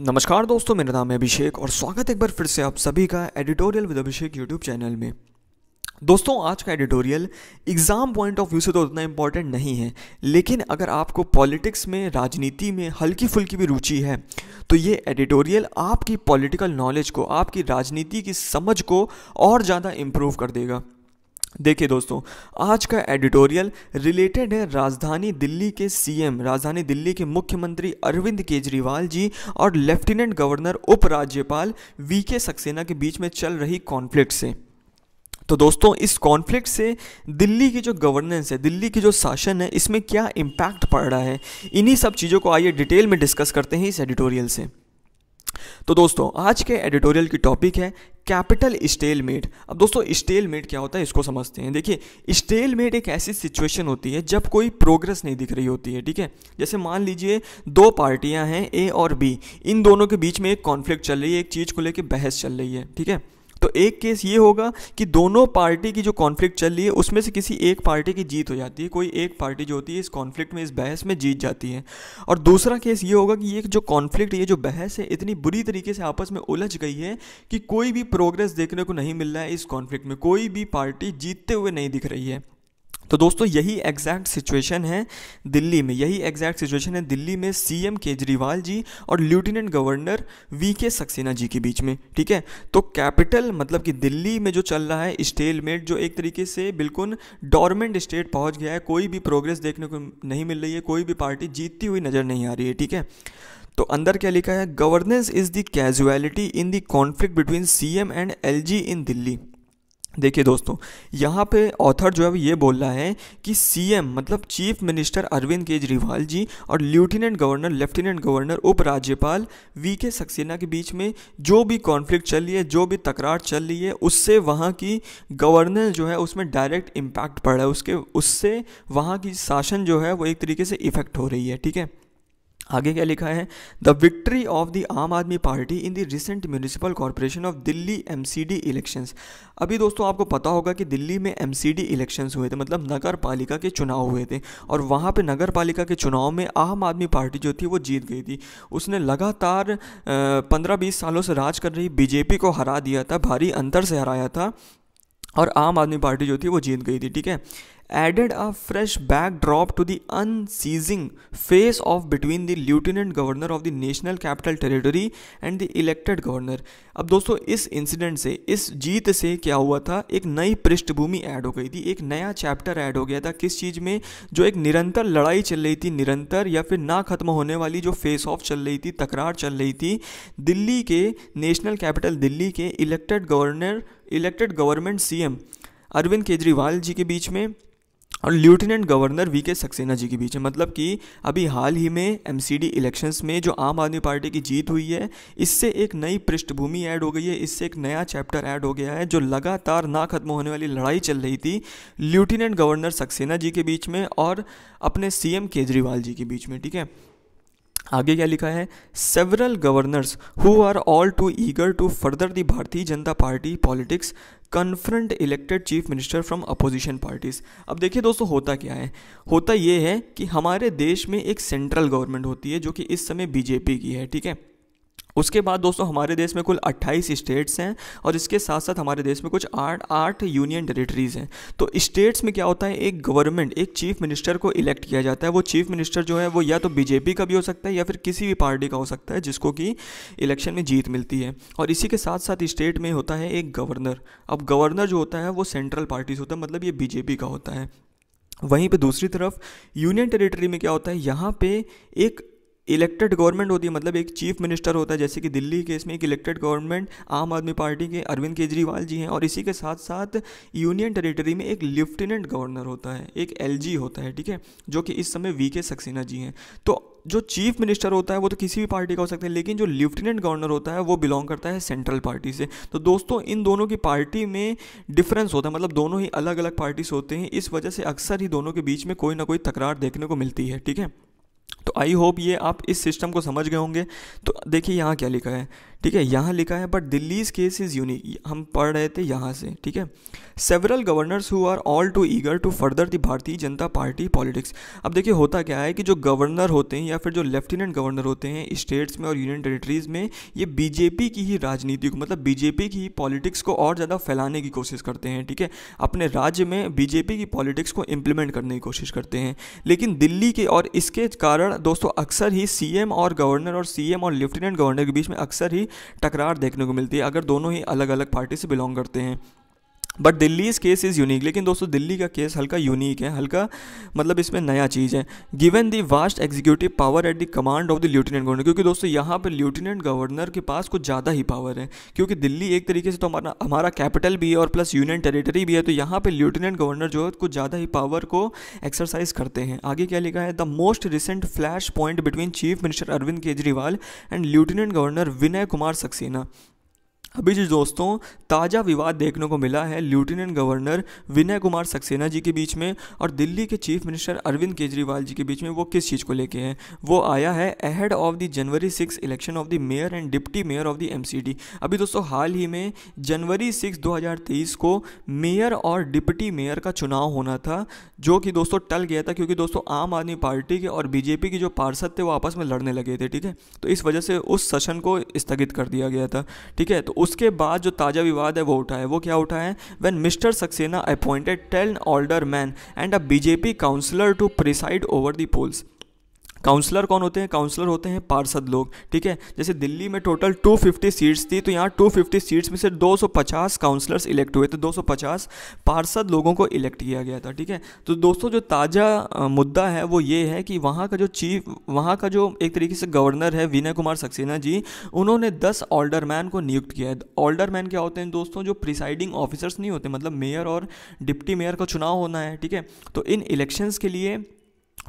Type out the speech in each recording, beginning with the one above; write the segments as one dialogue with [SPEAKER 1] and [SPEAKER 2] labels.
[SPEAKER 1] नमस्कार दोस्तों मेरा नाम है अभिषेक और स्वागत है एक बार फिर से आप सभी का editorial with Abhishek YouTube channel में दोस्तों आज का editorial exam point of view से तो उतना इम्पॉर्टेंट नहीं है लेकिन अगर आपको पॉलिटिक्स में राजनीति में हल्की फुल्की भी रुचि है तो ये एडिटोरियल आपकी पॉलिटिकल नॉलेज को आपकी राजनीति की समझ को और ज़्यादा इम्प्रूव कर देगा देखिए दोस्तों आज का एडिटोरियल रिलेटेड है राजधानी दिल्ली के सीएम राजधानी दिल्ली के मुख्यमंत्री अरविंद केजरीवाल जी और लेफ्टिनेंट गवर्नर उपराज्यपाल वी के सक्सेना के बीच में चल रही कॉन्फ्लिक्ट से तो दोस्तों इस कॉन्फ्लिक्ट से दिल्ली की जो गवर्नेंस है दिल्ली की जो शासन है इसमें क्या इम्पैक्ट पड़ रहा है इन्हीं सब चीज़ों को आइए डिटेल में डिस्कस करते हैं इस एडिटोरियल से तो दोस्तों आज के एडिटोरियल की टॉपिक है कैपिटल स्टेल मेट अब दोस्तों स्टेल मेट क्या होता है इसको समझते हैं देखिए स्टेल मेट एक ऐसी सिचुएशन होती है जब कोई प्रोग्रेस नहीं दिख रही होती है ठीक है जैसे मान लीजिए दो पार्टियां हैं ए और बी इन दोनों के बीच में एक कॉन्फ्लिक्ट चल रही है एक चीज़ को लेकर बहस चल रही है ठीक है तो एक केस ये होगा कि दोनों पार्टी की जो कॉन्फ्लिक्ट चल रही है उसमें से किसी एक पार्टी की जीत हो जाती है कोई एक पार्टी जो होती है इस कॉन्फ्लिक्ट में इस बहस में जीत जाती है और दूसरा केस ये होगा कि ये जो कॉन्फ्लिक्ट ये जो बहस है इतनी बुरी तरीके से आपस में उलझ गई है कि कोई भी प्रोग्रेस देखने को नहीं मिल रहा है इस कॉन्फ्लिक्ट में कोई भी पार्टी जीतते हुए नहीं दिख रही है तो दोस्तों यही एग्जैक्ट सिचुएशन है दिल्ली में यही एग्जैक्ट सिचुएशन है दिल्ली में सीएम केजरीवाल जी और lieutenant governor we K Saxena ji के बीच में ठीक है तो कैपिटल मतलब कि दिल्ली में जो चल रहा है स्टेलमेट जो एक तरीके से बिल्कुल डॉर्मेंट स्टेट पहुंच गया है कोई भी प्रोग्रेस देखने को नहीं मिल रही है कोई भी पार्टी जीतती हुई नज़र नहीं आ रही है ठीक है तो अंदर क्या लिखा है governance is the casualty in the conflict between CM and LG in Delhi देखिए दोस्तों यहाँ पे ऑथर जो है वो ये बोल रहा है कि सीएम मतलब चीफ मिनिस्टर अरविंद केजरीवाल जी और लेफ्टिनेंट गवर्नर लेफ्टिनेंट गवर्नर उपराज्यपाल वी के सक्सेना के बीच में जो भी कॉन्फ्लिक्ट चल रही है जो भी तकरार चल रही है उससे वहाँ की गवर्नेंस जो है उसमें डायरेक्ट इम्पैक्ट पड़ रहा है उसके उससे वहाँ की शासन जो है वो एक तरीके से इफेक्ट हो रही है ठीक है आगे क्या लिखा है the victory of the Aam Aadmi Party in the recent municipal corporation of Delhi MCD elections अभी दोस्तों आपको पता होगा कि दिल्ली में एमसीडी इलेक्शंस हुए थे मतलब नगर पालिका के चुनाव हुए थे और वहाँ पे नगर पालिका के चुनाव में आम आदमी पार्टी जो थी वो जीत गई थी उसने लगातार पंद्रह बीस सालों से राज कर रही बीजेपी को हरा दिया था भारी अंतर से हराया था और आम आदमी पार्टी जो थी वो जीत गई थी ठीक है added a fresh backdrop to the unceasing face off between the lieutenant governor of the national capital territory and the elected governor अब दोस्तों इस इंसिडेंट से इस जीत से क्या हुआ था एक नई पृष्ठभूमि ऐड हो गई थी एक नया चैप्टर ऐड हो गया था किस चीज़ में जो एक निरंतर लड़ाई चल रही थी निरंतर या फिर ना खत्म होने वाली जो फेस ऑफ चल रही थी तकरार चल रही थी दिल्ली के नेशनल कैपिटल दिल्ली के elected governor elected government CM Arvind Kejriwal ji के बीच में और lieutenant governor we K Saxena ji के बीच है मतलब कि अभी हाल ही में एम सी डी इलेक्शंस में जो आम आदमी पार्टी की जीत हुई है इससे एक नई पृष्ठभूमि ऐड हो गई है इससे एक नया चैप्टर ऐड हो गया है जो लगातार ना खत्म होने वाली लड़ाई चल रही थी लेफ्टिनेंट गवर्नर सक्सेना जी के बीच में और अपने सी एम केजरीवाल जी के बीच में ठीक है आगे क्या लिखा है several governors who are all too eager to further the Bharatiya Janata Party politics confront elected chief minister from opposition parties अब देखिए दोस्तों होता क्या है होता ये है कि हमारे देश में एक सेंट्रल गवर्नमेंट होती है जो कि इस समय बीजेपी की है ठीक है उसके बाद दोस्तों हमारे देश में कुल 28 स्टेट्स हैं और इसके साथ साथ हमारे देश में कुछ आठ आठ यूनियन टेरिटरीज हैं तो स्टेट्स में क्या होता है एक गवर्नमेंट एक चीफ मिनिस्टर को इलेक्ट किया जाता है वो चीफ मिनिस्टर जो है वो या तो बीजेपी का भी हो सकता है या फिर किसी भी पार्टी का हो सकता है जिसको कि इलेक्शन में जीत मिलती है और इसी के साथ साथ स्टेट में होता है एक गवर्नर अब गवर्नर जो होता है वो सेंट्रल पार्टी से होता है मतलब ये बीजेपी का होता है वहीं पे दूसरी तरफ यूनियन टेरिटरी में क्या होता है यहाँ पे एक इलेक्टेड गवर्नमेंट होती है मतलब एक चीफ मिनिस्टर होता है जैसे कि दिल्ली केस में एक इलेक्टेड गवर्नमेंट आम आदमी पार्टी के अरविंद केजरीवाल जी हैं और इसी के साथ साथ यूनियन टेरिटरी में एक लेफ्टिनेंट गवर्नर होता है एक एल होता है ठीक है जो कि इस समय वी के सक्सेना जी हैं तो जो चीफ मिनिस्टर होता है वो तो किसी भी पार्टी का हो सकता है लेकिन जो लेफ्टिनेंट गवर्नर होता है वो बिलोंग करता है सेंट्रल पार्टी से तो दोस्तों इन दोनों की पार्टी में डिफरेंस होता है मतलब दोनों ही अलग अलग पार्टीज होते हैं इस वजह से अक्सर ही दोनों के बीच में कोई ना कोई तकरार देखने को मिलती है ठीक है तो आई होप ये आप इस सिस्टम को समझ गए होंगे तो देखिए यहाँ क्या लिखा है ठीक है यहाँ लिखा है but Delhi's case is unique हम पढ़ रहे थे यहाँ से ठीक है several governors who are all too eager to further the Bharatiya Janata Party politics अब देखिए होता क्या है कि जो गवर्नर होते हैं या फिर जो लेफ्टिनेंट गवर्नर होते हैं स्टेट्स में और यूनियन टेरिटरीज़ में ये बीजेपी की ही राजनीति को मतलब बीजेपी की पॉलिटिक्स को और ज़्यादा फैलाने की कोशिश करते हैं ठीक है अपने राज्य में बीजेपी की पॉलिटिक्स को इम्प्लीमेंट करने की कोशिश करते हैं लेकिन दिल्ली के और इसके कारण दोस्तों अक्सर ही सी और गवर्नर और सी और लेफ्टिनेंट गवर्नर के बीच में अक्सर ही टकरार देखने को मिलती है अगर दोनों ही अलग अलग पार्टी से बिलोंग करते हैं but Delhi case is unique लेकिन दोस्तों दिल्ली का केस हल्का यूनिक है हल्का मतलब इसमें नया चीज़ है given the vast executive power at the command of the lieutenant governor क्योंकि दोस्तों यहाँ पर लेफ्टिनेंट गवर्नर के पास कुछ ज़्यादा ही पावर है क्योंकि दिल्ली एक तरीके से तो हमारा हमारा कैपिटल भी है और प्लस यूनियन टेरिटरी भी है तो यहाँ पर लेफ्टिनेंट गवर्नर जो है कुछ ज़्यादा ही पावर को एक्सरसाइज करते हैं आगे क्या लिखा है the most recent flash point between chief minister Arvind Kejriwal and lieutenant governor Vinay Kumar Saxena अभी जो दोस्तों ताज़ा विवाद देखने को मिला है लेफ्टिनेंट गवर्नर विनय कुमार सक्सेना जी के बीच में और दिल्ली के चीफ मिनिस्टर अरविंद केजरीवाल जी के बीच में वो किस चीज़ को लेके हैं वो आया है ahead of the January six election of the mayor and deputy mayor of the MCD अभी दोस्तों हाल ही में जनवरी सिक्स तेईस को मेयर और डिप्टी मेयर का चुनाव होना था जो कि दोस्तों टल गया था क्योंकि दोस्तों आम आदमी पार्टी के और बीजेपी के जो पार्षद थे वो आपस में लड़ने लगे थे ठीक है तो इस वजह से उस सेशन को स्थगित कर दिया गया था ठीक है तो उसके बाद जो ताज़ा विवाद है वो उठा है वो क्या उठा है when mister Saxena appointed ten aldermen and a BJP councillor to preside over the polls councillor कौन होते हैं काउंसलर होते हैं पार्षद लोग ठीक है जैसे दिल्ली में टोटल 250 सीट्स थी तो यहाँ 250 सीट्स में से 250 काउंसलर्स इलेक्ट हुए तो 250 पार्षद लोगों को इलेक्ट किया गया था ठीक है तो दोस्तों जो ताज़ा मुद्दा है वो ये है कि वहाँ का जो चीफ वहाँ का जो एक तरीके से गवर्नर है विनय कुमार सक्सेना जी उन्होंने दस ऑल्डरमैन को नियुक्त किया है ऑल्डरमैन क्या होते हैं दोस्तों जो प्रिसाइडिंग ऑफिसर्स नहीं होते मतलब मेयर और डिप्टी मेयर का चुनाव होना है ठीक है तो इन इलेक्शंस के लिए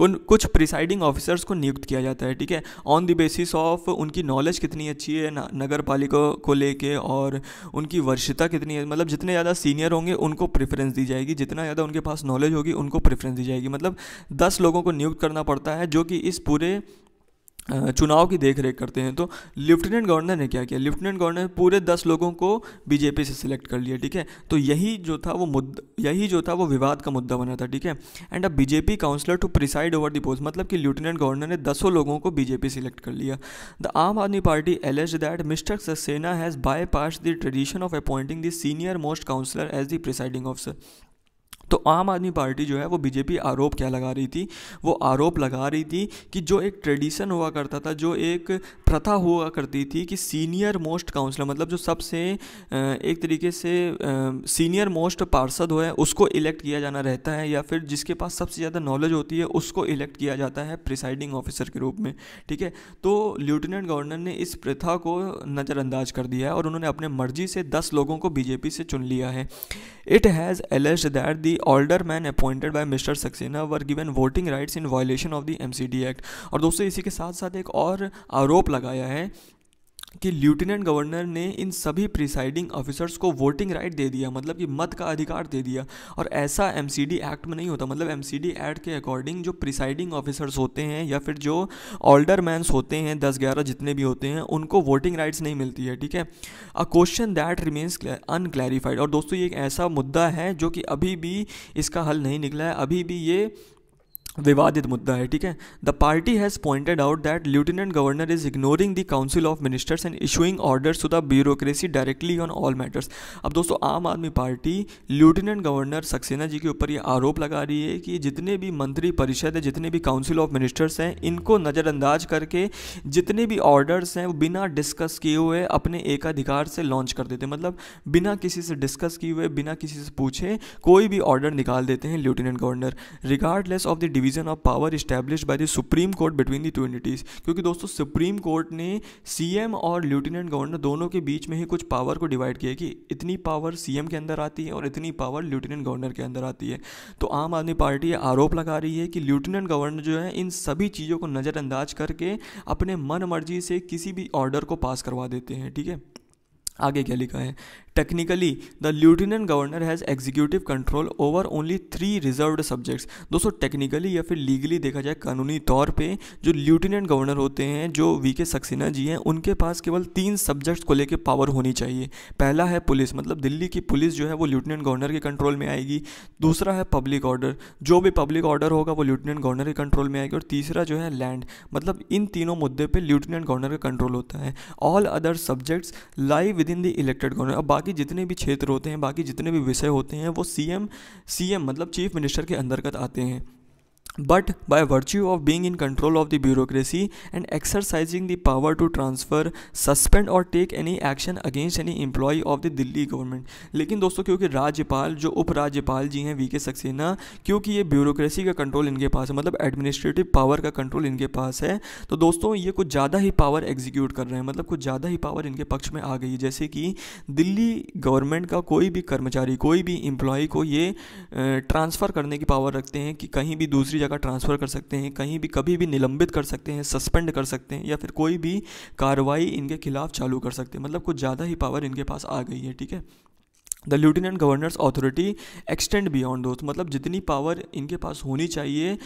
[SPEAKER 1] कुछ प्रिसाइडिंग ऑफिसर्स को नियुक्त किया जाता है ठीक है ऑन द बेसिस ऑफ उनकी नॉलेज कितनी अच्छी है नगर पालिका को, को लेके और उनकी वर्षता कितनी है मतलब जितने ज़्यादा सीनियर होंगे उनको प्रेफरेंस दी जाएगी जितना ज़्यादा उनके पास नॉलेज होगी उनको प्रेफरेंस दी जाएगी मतलब दस लोगों को नियुक्त करना पड़ता है जो कि इस पूरे चुनाव की देखरेख करते हैं तो लेफ्टिनेंट गवर्नर ने क्या किया लेफ्टिनेंट गवर्नर पूरे दस लोगों को बीजेपी से सिलेक्ट कर लिया ठीक है तो यही जो था वो मुद्दा यही जो था वो विवाद का मुद्दा बना था ठीक है and a BJP councillor to preside over the posts मतलब कि लेफ्टिनेंट गवर्नर ने दसों लोगों को बीजेपी सेलेक्ट कर लिया the Aam Aadmi Party alleges that mister Saxena has bypass the tradition of appointing the senior most councillor as the presiding officer तो Aam Aadmi party जो है वो बीजेपी आरोप क्या लगा रही थी वो आरोप लगा रही थी कि जो एक ट्रेडिशन हुआ करता था जो एक प्रथा हुआ करती थी कि सीनियर मोस्ट काउंसलर मतलब जो सबसे एक तरीके से सीनियर मोस्ट पार्षद हो है उसको इलेक्ट किया जाना रहता है या फिर जिसके पास सबसे ज़्यादा नॉलेज होती है उसको इलेक्ट किया जाता है प्रिसाइडिंग ऑफिसर के रूप में ठीक है तो लेफ्टिनेंट गवर्नर ने इस प्रथा को नज़रअंदाज कर दिया है और उन्होंने अपने मर्जी से दस लोगों को बीजेपी से चुन लिया है it has alleged that the men appointed by mister Saxena were given voting rights in violation of the MCD act और दोस्तों इसी के साथ साथ एक और आरोप लगाया है कि लेफ्टिनेंट गवर्नर ने इन सभी प्रिसाइडिंग ऑफिसर्स को वोटिंग राइट दे दिया मतलब कि मत का अधिकार दे दिया और ऐसा एम एक्ट में नहीं होता मतलब एम एक्ट के अकॉर्डिंग जो प्रिसाइडिंग ऑफिसर्स होते हैं या फिर जो ऑल्डर मैंस होते हैं दस ग्यारह जितने भी होते हैं उनको वोटिंग राइट्स नहीं मिलती है ठीक है a question that remains unclarified और दोस्तों ये एक ऐसा मुद्दा है जो कि अभी भी इसका हल नहीं निकला है अभी भी ये विवादित मुद्दा है ठीक है the party has pointed out that lieutenant governor is ignoring the council of ministers and issuing order to the bureaucracy directly on all matters अब दोस्तों Aam Aadmi Party lieutenant governor Saxena ji के ऊपर ये आरोप लगा रही है कि जितने भी मंत्री परिषद है जितने भी काउंसिल ऑफ मिनिस्टर्स हैं इनको नज़रअंदाज करके जितने भी ऑर्डर्स हैं वो बिना डिस्कस किए हुए अपने एकाधिकार से लॉन्च कर देते हैं मतलब बिना किसी से डिस्कस किए हुए बिना किसी से पूछे कोई भी ऑर्डर निकाल देते हैं lieutenant governor regardless of the division of power establish by the supreme court between the two unities क्योंकि दोस्तों सुप्रीम कोर्ट ने सीएम और लेफ्टिनेंट गवर्नर दोनों के बीच में ही कुछ पावर को डिवाइड किया कि इतनी पावर सीएम के अंदर आती है और इतनी पावर लेफ्टिनेंट गवर्नर के अंदर आती है तो आम आदमी पार्टी आरोप लगा रही है कि लेफ्टिनेंट गवर्नर जो है इन सभी चीज़ों को नज़रअंदाज करके अपने मन मर्जी से किसी भी ऑर्डर को पास करवा देते हैं ठीक है आगे क्या लिखा है technically the lieutenant governor has executive control over only three reserved subjects दोस्तों टेक्निकली या फिर लीगली देखा जाए कानूनी तौर पे जो ल्यूटिनेंट गवर्नर होते हैं जो वी के सक्सेना जी हैं उनके पास केवल तीन सब्जेक्ट्स को लेकर पावर होनी चाहिए पहला है पुलिस मतलब दिल्ली की पुलिस जो है वो लेफ्टिनेंट गवर्नर के कंट्रोल में आएगी दूसरा है पब्लिक ऑर्डर जो भी पब्लिक ऑर्डर होगा वो ल्यूटिनेंट गवर्नर के कंट्रोल में आएगी और तीसरा जो है लैंड मतलब इन तीनों मुद्दे पर लेफ्टिनेंट गवर्नर का कंट्रोल होता है all other subjects lie within the elected governor अब बाकी जितने भी क्षेत्र होते हैं बाकी जितने भी विषय होते हैं वो सीएम सीएम मतलब चीफ मिनिस्टर के अंतर्गत आते हैं but by virtue of being in control of the bureaucracy and exercising the power to transfer suspend और take any action against any employee of the Delhi government लेकिन दोस्तों क्योंकि राज्यपाल जो उपराज्यपाल जी हैं वी के सक्सेना क्योंकि ये ब्यूरोक्रेसी का कंट्रोल इनके पास है मतलब एडमिनिस्ट्रेटिव पावर का कंट्रोल इनके पास है तो दोस्तों ये कुछ ज़्यादा ही पावर एग्जीक्यूट कर रहे हैं मतलब कुछ ज़्यादा ही पावर इनके पक्ष में आ गई है जैसे कि दिल्ली गवर्नमेंट का कोई भी कर्मचारी कोई भी एम्प्लॉय को ये ट्रांसफ़र करने की पावर रखते हैं कि कहीं भी दूसरी दूसरी जगह ट्रांसफ़र कर सकते हैं कहीं भी कभी भी निलंबित कर सकते हैं सस्पेंड कर सकते हैं या फिर कोई भी कार्रवाई इनके खिलाफ चालू कर सकते हैं मतलब कुछ ज़्यादा ही पावर इनके पास आ गई है ठीक है the lieutenant governor's authority extend beyond दोस्त मतलब जितनी पावर इनके पास होनी चाहिए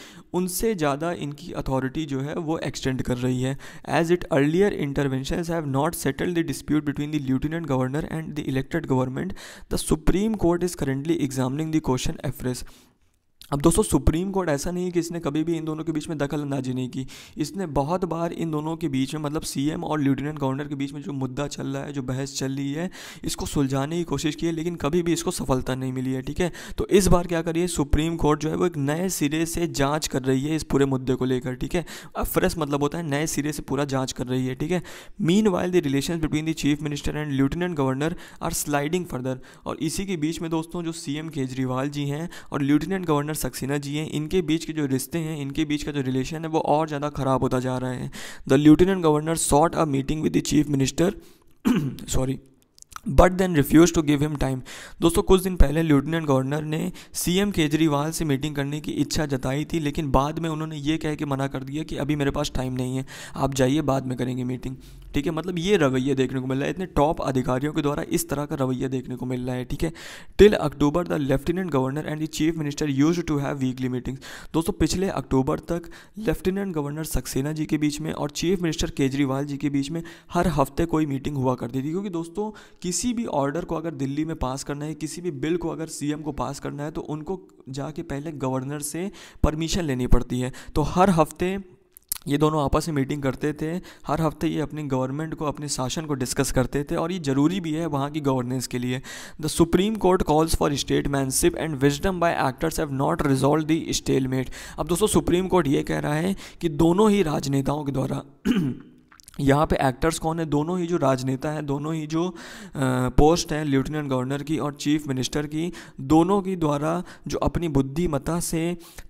[SPEAKER 1] उनसे ज़्यादा इनकी अथॉरिटी जो है वो एक्सटेंड कर रही है as it earlier intervention have not settle the dispute between the lieutenant governor and the elected government the supreme court is currently examining the question afresh अब दोस्तों सुप्रीम कोर्ट ऐसा नहीं है कि इसने कभी भी इन दोनों के बीच में दखल अंदाजी नहीं की इसने बहुत बार इन दोनों के बीच में मतलब सीएम और लेफ्टिनेंट गवर्नर के बीच में जो मुद्दा चल रहा है जो बहस चल रही है इसको सुलझाने की कोशिश की है लेकिन कभी भी इसको सफलता नहीं मिली है ठीक है तो इस बार क्या करिए सुप्रीम कोर्ट जो है वो एक नए सिरे से जाँच कर रही है इस पूरे मुद्दे को लेकर ठीक है अब फ्रेश मतलब होता है नए सिरे से पूरा जाँच कर रही है ठीक है meanwhile the relation between the chief minister and lieutenant governor are sliding further और इसी के बीच में दोस्तों जो सी केजरीवाल जी हैं और लेफ्टिनेंट गवर्नर सक्सेना जी हैं इनके बीच के जो रिश्ते हैं इनके बीच का जो रिलेशन है वो और ज़्यादा ख़राब होता जा रहा है the lieutenant governor sought a meeting with the chief minister sorry but then refuse to give him time दोस्तों कुछ दिन पहले लेफ्टिनेंट गवर्नर ने सीएम केजरीवाल से मीटिंग करने की इच्छा जताई थी लेकिन बाद में उन्होंने ये कह के मना कर दिया कि अभी मेरे पास टाइम नहीं है आप जाइए बाद में करेंगे मीटिंग ठीक है मतलब ये रवैया देखने को मिल रहा है इतने टॉप अधिकारियों के द्वारा इस तरह का रवैया देखने को मिल रहा है ठीक है till October the lieutenant governor and the chief minister use to have weekly meetings दोस्तों पिछले अक्टूबर तक लेफ्टिनेंट गवर्नर सक्सेना जी के बीच में और चीफ मिनिस्टर केजरीवाल जी के बीच में हर हफ्ते कोई मीटिंग हुआ करती थी क्योंकि दोस्तों किसी किसी भी ऑर्डर को अगर दिल्ली में पास करना है किसी भी बिल को अगर सीएम को पास करना है तो उनको जाके पहले गवर्नर से परमिशन लेनी पड़ती है तो हर हफ्ते ये दोनों आपस में मीटिंग करते थे हर हफ्ते ये अपनी गवर्नमेंट को अपने शासन को डिस्कस करते थे और ये ज़रूरी भी है वहाँ की गवर्नेंस के लिए the supreme court calls for statesmanship and wisdom by actors have not resolve the stalemate अब दोस्तों सुप्रीम कोर्ट ये कह रहा है कि दोनों ही राजनेताओं के द्वारा यहाँ पे एक्टर्स कौन है दोनों ही जो राजनेता हैं दोनों ही जो पोस्ट हैं लेफ्टिनेंट गवर्नर की और चीफ मिनिस्टर की दोनों की द्वारा जो अपनी बुद्धिमता से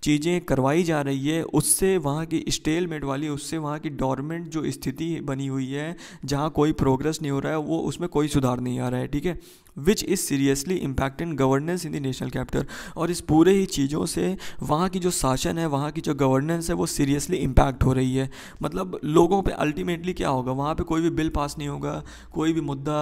[SPEAKER 1] चीज़ें करवाई जा रही है उससे वहाँ की स्टेलमेट वाली उससे वहाँ की डॉर्मेंट जो स्थिति बनी हुई है जहाँ कोई प्रोग्रेस नहीं हो रहा है वो उसमें कोई सुधार नहीं आ रहा है ठीक है which is seriously in governance in the national capital और इस पूरे ही चीज़ों से वहाँ की जो शासन है वहाँ की जो गवर्नेंस है वो सीरियसली इम्पैक्ट हो रही है मतलब लोगों पे अल्टीमेटली क्या होगा वहाँ पे कोई भी बिल पास नहीं होगा कोई भी मुद्दा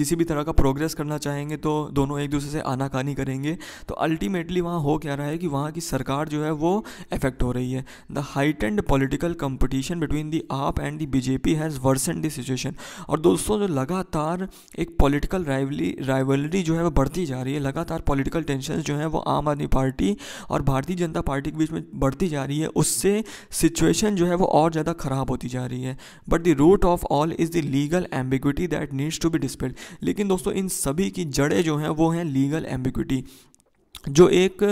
[SPEAKER 1] किसी भी तरह का प्रोग्रेस करना चाहेंगे तो दोनों एक दूसरे से आनाकानी करेंगे तो अल्टीमेटली वहाँ हो क्या रहा है कि वहाँ की सरकार जो है वो अफेक्ट हो रही है the height and political competition between the AAP and the BJP has worsen the situation और दोस्तों जो लगातार एक पोलिटिकल राइवली राइवलरी जो है वो बढ़ती जा रही है लगातार पोलिटिकल टेंशन जो है वो आम आदमी पार्टी और भारतीय जनता पार्टी के बीच में बढ़ती जा रही है उससे सिचुएशन जो है वो और ज़्यादा ख़राब होती जा रही है but the root of all is the legal ambiguity that needs to be dispelled लेकिन दोस्तों इन सभी की जड़ें जो हैं वो हैं लीगल एम्बिक्विटी जो एक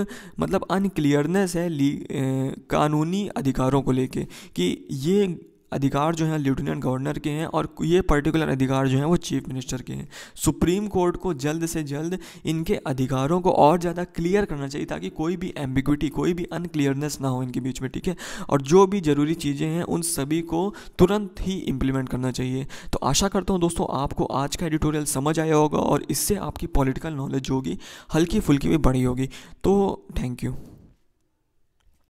[SPEAKER 1] मतलब अनक्लियरनेस है ली ए, कानूनी अधिकारों को लेके कि ये अधिकार जो हैं लेफ्टिनेंट गवर्नर के हैं और ये पर्टिकुलर अधिकार जो हैं वो चीफ मिनिस्टर के हैं सुप्रीम कोर्ट को जल्द से जल्द इनके अधिकारों को और ज़्यादा क्लियर करना चाहिए ताकि कोई भी एम्बिग्विटी कोई भी अनक्लियरनेस ना हो इनके बीच में ठीक है और जो भी ज़रूरी चीज़ें हैं उन सभी को तुरंत ही इम्प्लीमेंट करना चाहिए तो आशा करता हूँ दोस्तों आपको आज का एडिटोरियल समझ आया होगा और इससे आपकी पॉलिटिकल नॉलेज होगी हल्की फुल्की भी बढ़ी होगी तो थैंक यू